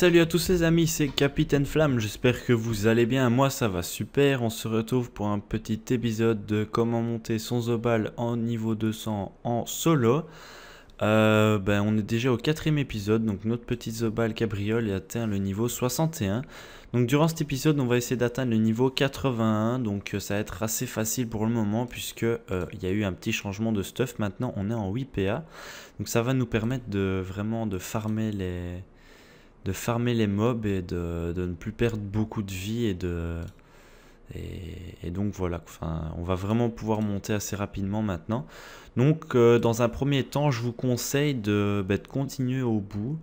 Salut à tous les amis, c'est Capitaine Flamme, j'espère que vous allez bien, moi ça va super, on se retrouve pour un petit épisode de comment monter son Zobal en niveau 200 en solo. Euh, ben, on est déjà au quatrième épisode, donc notre petit Zobal Cabriole a atteint le niveau 61. Donc durant cet épisode, on va essayer d'atteindre le niveau 81, donc euh, ça va être assez facile pour le moment, puisque euh, il y a eu un petit changement de stuff, maintenant on est en 8 PA, donc ça va nous permettre de vraiment de farmer les de farmer les mobs et de, ne plus perdre beaucoup de vie et de et, donc voilà enfin on va vraiment pouvoir monter assez rapidement maintenant donc euh, dans un premier temps je vous conseille de, bah, de continuer au bout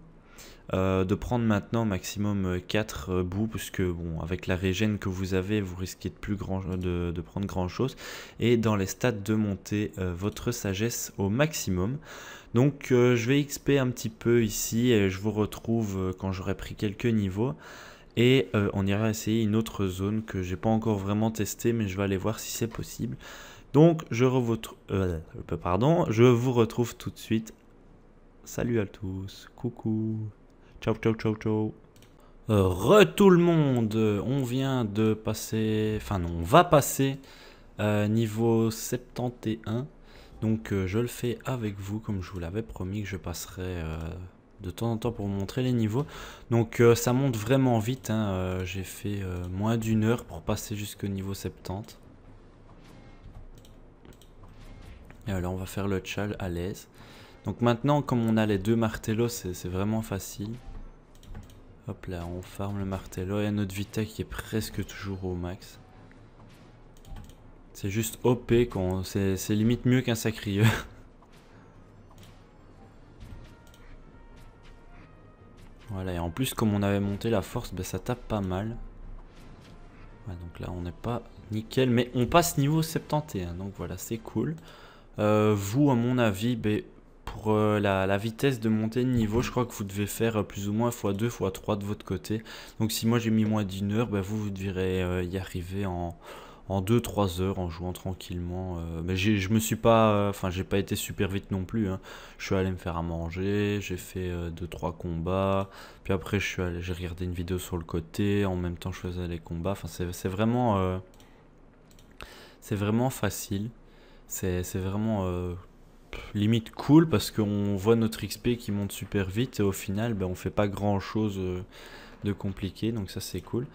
euh, de prendre maintenant maximum 4 euh, euh, bouts, puisque bon, avec la régène que vous avez, vous risquez de, plus grand, de, prendre grand chose, et dans les stats de monter votre sagesse au maximum. Donc je vais XP un petit peu ici, et je vous retrouve quand j'aurai pris quelques niveaux. Et on ira essayer une autre zone que j'ai pas encore vraiment testé mais je vais aller voir si c'est possible. Donc je, pardon, je vous retrouve tout de suite Salut à tous. Coucou. Ciao, ciao, ciao, ciao. Euh, re tout le monde. On vient de passer... Enfin non, on va passer euh, niveau 71. Donc euh, je le fais avec vous comme je vous l'avais promis que je passerai de temps en temps pour vous montrer les niveaux. Donc ça monte vraiment vite, hein, j'ai fait moins d'une heure pour passer jusqu'au niveau 70. Et alors on va faire le tchal à l'aise. Donc maintenant, comme on a les deux martellos, c'est vraiment facile. Hop là, on farme le martello et notre vitesse qui est presque toujours au max. C'est juste OP, c'est limite mieux qu'un sacrieux. voilà, et en plus comme on avait monté la force, ben, ça tape pas mal. donc là on n'est pas nickel, mais on passe niveau 71, donc voilà, c'est cool. Euh, vous, à mon avis, ben, pour euh, la, vitesse de montée de niveau, je crois que vous devez faire euh, plus ou moins x2, x3 de votre côté. Donc si moi j'ai mis moins d'une heure, bah, vous, vous devrez euh, y arriver en, en 2-3 heures en jouant tranquillement. mais je me suis pas, enfin j'ai pas été super vite non plus. Hein. Je suis allé me faire à manger, j'ai fait 2-3 combats, puis après je suis j'ai regardé une vidéo sur le côté, en même temps je faisais les combats. Enfin c'est vraiment, c'est vraiment facile. C'est vraiment limite cool parce qu'on voit notre XP qui monte super vite et au final ben, on fait pas grand chose euh, de compliqué donc ça c'est cool.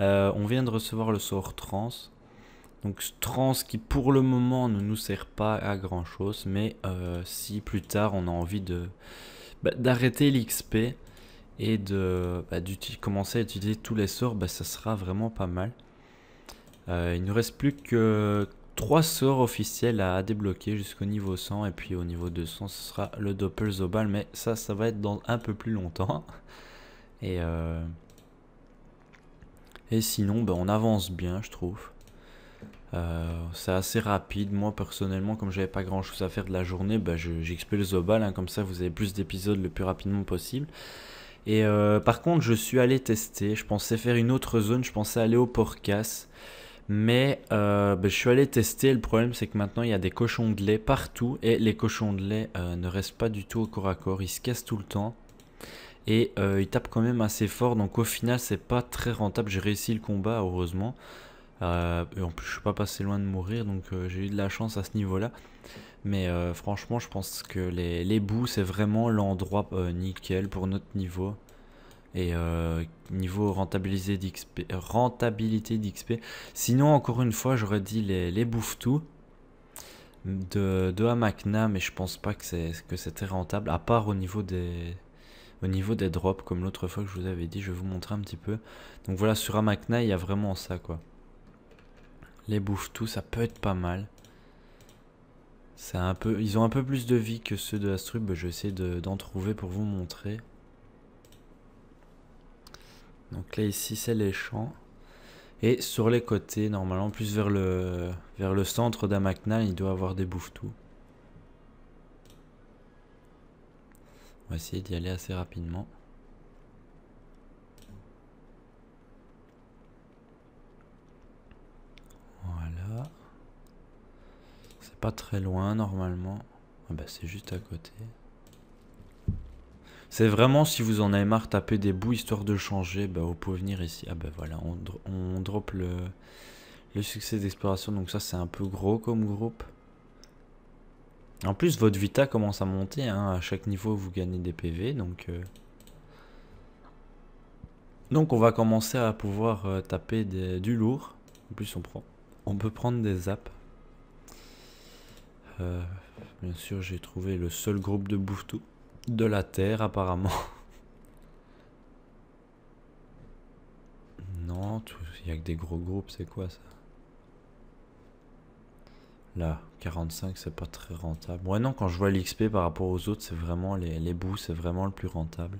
Euh, on vient de recevoir le sort trans. Donc trans qui pour le moment ne nous sert pas à grand chose mais euh, si plus tard on a envie de bah, d'arrêter l'XP et de bah, commencer à utiliser tous les sorts bah, ça sera vraiment pas mal. il ne reste plus que 3 sorts officiels à débloquer jusqu'au niveau 100 et puis au niveau 200 ce sera le zobal mais ça ça va être dans un peu plus longtemps et euh, et sinon ben, on avance bien je trouve euh, c'est assez rapide moi personnellement comme j'avais pas grand chose à faire de la journée ben, le Zobal hein, comme ça vous avez plus d'épisodes le plus rapidement possible et euh, par contre je suis allé tester je pensais faire une autre zone je pensais aller au Porcas mais euh, ben, je suis allé tester. Le problème, c'est que maintenant, il y a des cochons de lait partout. Et les cochons de lait euh, ne restent pas du tout au corps à corps. Ils se cassent tout le temps. Et euh, ils tapent quand même assez fort. Donc au final, c'est pas très rentable. J'ai réussi le combat, heureusement. et en plus, je suis pas passé loin de mourir. Donc j'ai eu de la chance à ce niveau-là. Mais franchement, je pense que les, les bouts, c'est vraiment l'endroit nickel pour notre niveau et euh, niveau rentabilité d'XP. Rentabilité d'XP. Sinon, encore une fois, je redis les, bouffes tout de, de Hamakna, mais je pense pas que c'est que c'était rentable, à part au niveau des au niveau des drops, comme l'autre fois que je vous avais dit, je vais vous montrer un petit peu. Donc voilà, sur Amakna, il y a vraiment ça, quoi. Les tout ça peut être pas mal. Un peu, ils ont un peu plus de vie que ceux de Astrub, je vais essayer d'en trouver pour vous montrer. Donc là ici c'est les champs. Et sur les côtés, normalement plus vers le, vers le centre d'Amakna, il doit avoir des bouffetous. On va essayer d'y aller assez rapidement. Voilà. C'est pas très loin normalement. Ah bah c'est juste à côté. C'est vraiment si vous en avez marre taper des bouts histoire de changer, bah, vous pouvez venir ici. Ah bah voilà, on, drop le, le succès d'exploration, donc ça c'est un peu gros comme groupe. En plus, votre vita commence à monter, hein. à chaque niveau vous gagnez des PV, donc... Euh. Donc on va commencer à pouvoir euh, taper du lourd. En plus on prend... On peut prendre des zaps. Euh, bien sûr, j'ai trouvé le seul groupe de bouffetous de la terre apparemment. Non, il n'y a que des gros groupes, c'est quoi ça Là, 45, c'est pas très rentable. Ouais, non, quand je vois l'XP par rapport aux autres, c'est vraiment les, les bouts, c'est vraiment le plus rentable.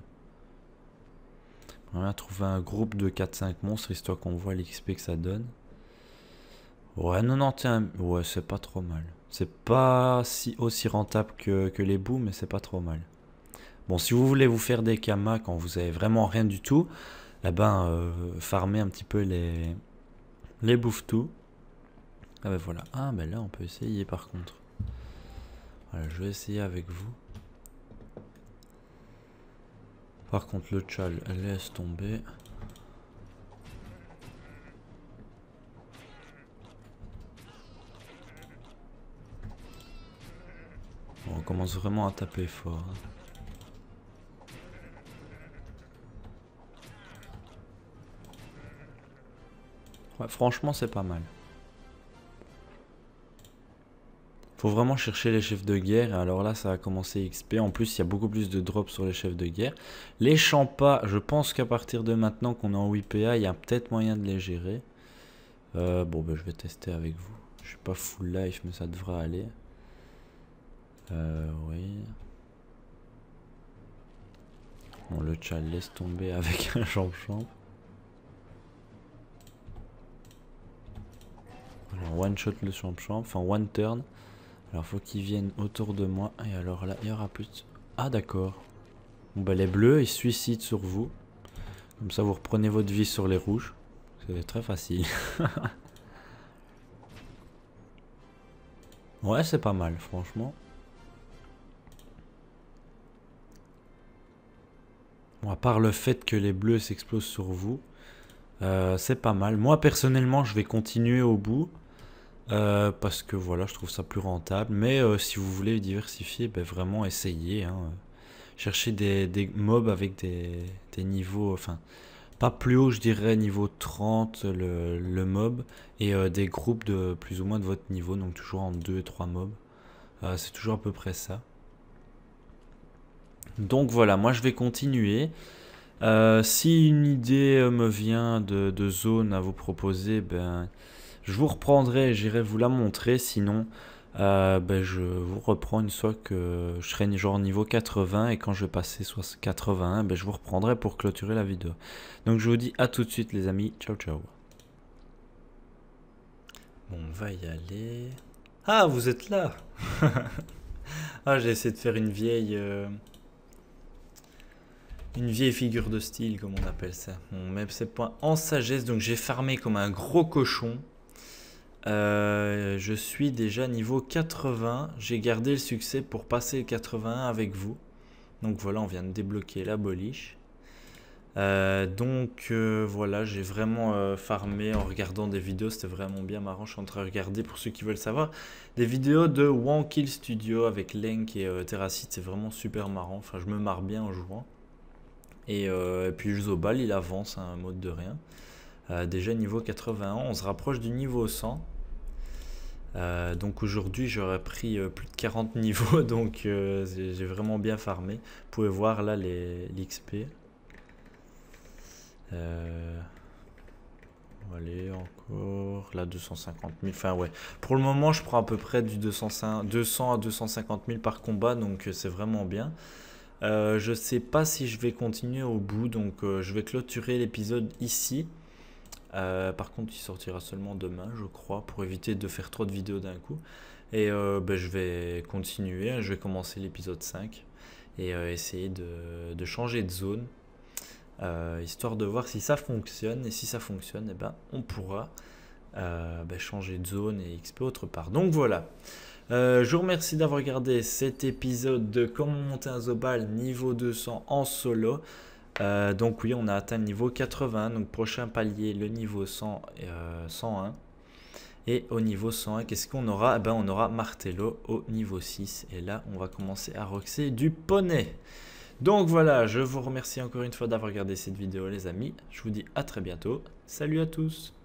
On va trouver un groupe de 4-5 monstres histoire qu'on voit l'XP que ça donne. Ouais, 91, ouais, c'est pas trop mal. C'est pas si aussi rentable que, que les bouts, mais c'est pas trop mal. Bon, si vous voulez vous faire des kamas quand vous avez vraiment rien du tout, là eh ben, euh, un petit peu les, les bouffetous. Ah ben voilà. Ah ben là, on peut essayer par contre. Voilà, je vais essayer avec vous. Par contre, le chal, laisse tomber. On commence vraiment à taper fort. Hein. franchement, c'est pas mal. Faut vraiment chercher les chefs de guerre. alors là, ça a commencé XP. En plus, il y a beaucoup plus de drops sur les chefs de guerre. Les champas, je pense qu'à partir de maintenant qu'on est en 8 il y a peut-être moyen de les gérer. Euh, bon, ben, je vais tester avec vous. Je suis pas full life, mais ça devrait aller. Euh, oui. Bon, le chat laisse tomber avec un champ-champ. one shot le champ-champ, enfin one turn. Alors faut qu'ils viennent autour de moi. Et alors là, il y aura plus de... Ah d'accord. Bon bah les bleus, ils suicident sur vous. Comme ça, vous reprenez votre vie sur les rouges. C'est très facile. ouais, c'est pas mal, franchement. Bon, à part le fait que les bleus s'explosent sur vous, euh, c'est pas mal. Moi, personnellement, je vais continuer au bout. Euh, parce que voilà, je trouve ça plus rentable. Mais euh, si vous voulez diversifier, ben, vraiment essayez. Chercher hein. Cherchez des, mobs avec des, niveaux, enfin, pas plus haut, je dirais niveau 30 le, mob, et euh, des groupes de plus ou moins de votre niveau, donc toujours en 2 et 3 mobs. C'est toujours à peu près ça. Donc voilà, moi je vais continuer. si une idée me vient de, de zone à vous proposer, ben je vous reprendrai, j'irai vous la montrer, sinon euh, ben, je vous reprends une fois que je serai genre niveau 80 et quand je vais passer 81, ben je vous reprendrai pour clôturer la vidéo. Donc je vous dis à tout de suite les amis, ciao ciao. Bon, on va y aller. Ah, vous êtes là Ah, j'ai essayé de faire une vieille... Euh, une vieille figure de style, comme on appelle ça. On met ces points en sagesse, donc j'ai farmé comme un gros cochon. Euh, je suis déjà niveau 80. J'ai gardé le succès pour passer le 81 avec vous. Donc voilà, on vient de débloquer la boliche. Euh, donc euh, voilà, j'ai vraiment farmé en regardant des vidéos, c'était vraiment bien marrant. Je suis en train de regarder pour ceux qui veulent savoir des vidéos de One Kill Studio avec Link et terracite c'est vraiment super marrant. Enfin, je me marre bien en jouant. Et, et puis Zobal, il avance, un hein, mode de rien. déjà niveau 81, on se rapproche du niveau 100. Euh, donc aujourd'hui j'aurais pris euh, plus de 40 niveaux, donc euh, j'ai vraiment bien farmé. Vous pouvez voir là l'XP. allez, encore là 250 000. Enfin ouais, pour le moment je prends à peu près du 200, 200 à 250 000 par combat, donc c'est vraiment bien. je sais pas si je vais continuer au bout, donc je vais clôturer l'épisode ici. Euh, par contre, il sortira seulement demain, je crois, pour éviter de faire trop de vidéos d'un coup. Et euh, ben, je vais continuer, je vais commencer l'épisode 5 et euh, essayer de, changer de zone, histoire de voir si ça fonctionne. Et si ça fonctionne, et eh ben, on pourra ben, changer de zone et XP autre part. Donc voilà. je vous remercie d'avoir regardé cet épisode de Comment monter un Zobal niveau 200 en solo. Euh, donc oui, on a atteint le niveau 80, donc prochain palier, le niveau 100, 101. Euh, Et au niveau 101, qu'est-ce qu'on aura eh ben, On aura Martello au niveau 6. Et là, on va commencer à roxer du poney. Donc voilà, je vous remercie encore une fois d'avoir regardé cette vidéo les amis. Je vous dis à très bientôt. Salut à tous